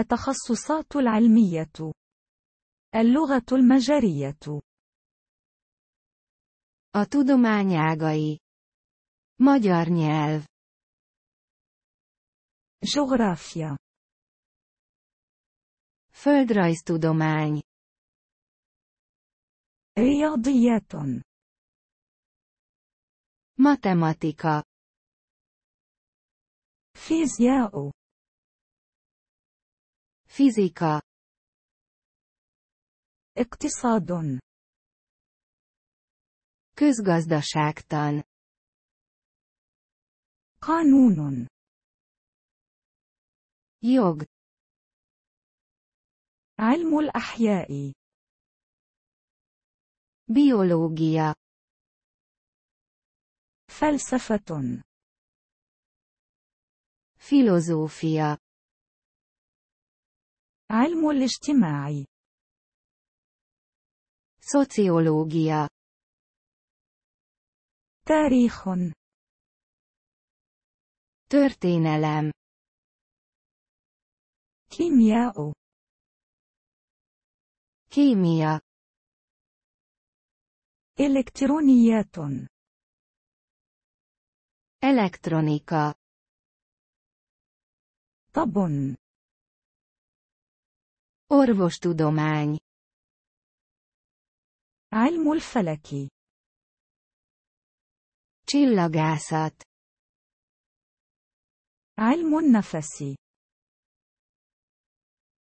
التخصصات العلمية اللغة المجرية A tudomány ágai Magyar nyelv Geográfia Földrajztudomány Riadiyaton Matematika Fiziáó فيزيكا اقتصاد közgazdaságtan قانون يوغ علم الأحياء بيولوجيا فلسفة فيلوزوفيا علم الاجتماع Szociológia تاريخ Történelem كيمياء Kémia إلكترونيات Elektronika Tabon Orvostudomány. علم الفلك. Csillagászat. علم النفس.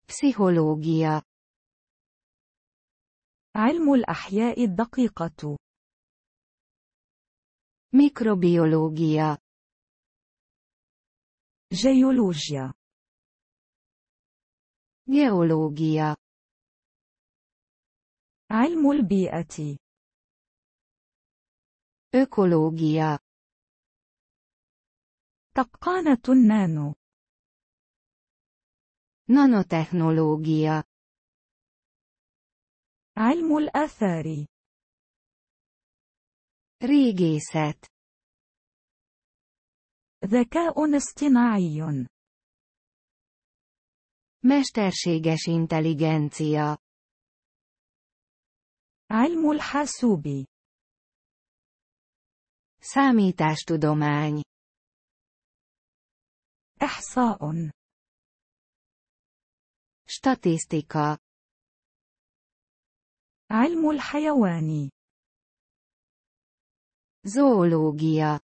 بسيكولوجيا. علم الأحياء الدقيقة. ميكروبيولوجيا. جيولوجيا. جيولوجيا علم البيئة إيكولوجيا تقانة النانو نانوتكنولوجيا علم الآثار ريجيسات ذكاء اصطناعي Mesterséges intelligencia. Álmul Hasubi. Számítástudomány. Ehszáon. Statisztika. علم Hajawani. Zoológia.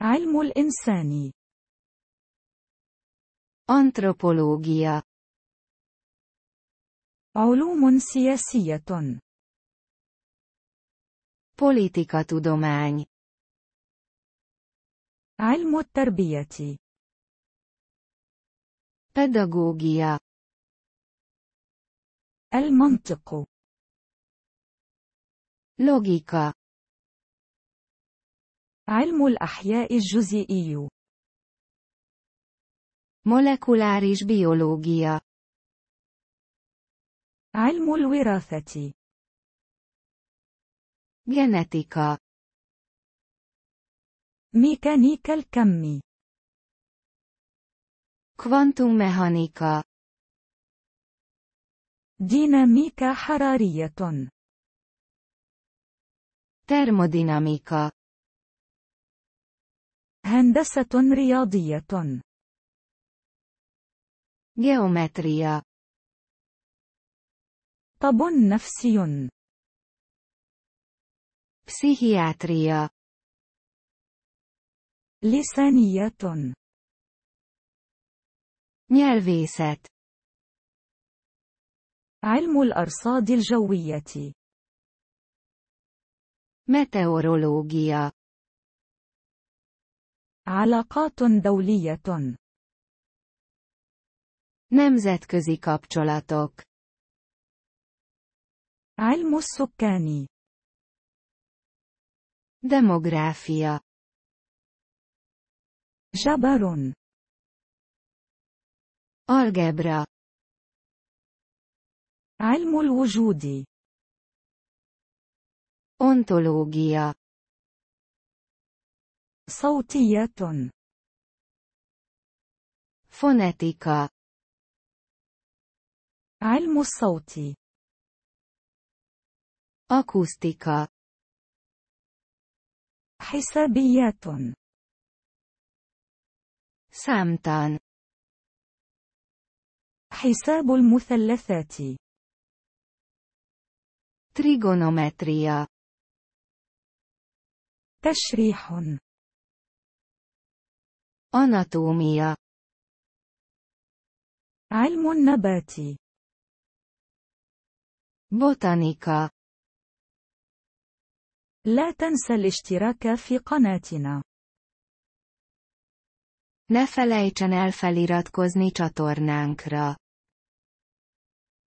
علم الإنسان. أنثروبولوجيا علوم سياسية بوليتيكا Politikatudomány علم التربية بيداغوجيا المنطق لوجيكا علم الأحياء الجزيئي molekuláris biológia علم الوراثة genetika ميكانيكا الكم kvantummechanika ديناميكا حرارية termodinamika هندسة رياضية جيومتريا طب نفسي بسيكياتريا لسانية نيرفيسات علم الأرصاد الجوية ميتورولوجيا علاقات دولية Nemzetközi kapcsolatok علم Demográfia Zsabaron. Algebra علم الوجود Ontológia صوتية Fonetika علم الصوت أكوستيكا حسابيات سامتان حساب المثلثات تريغونومتريا تشريح أناتوميا علم النبات بوتانيكا لا تنسى الاشتراك في قناتنا. Ne felejtsen el feliratkozni csatornánkra.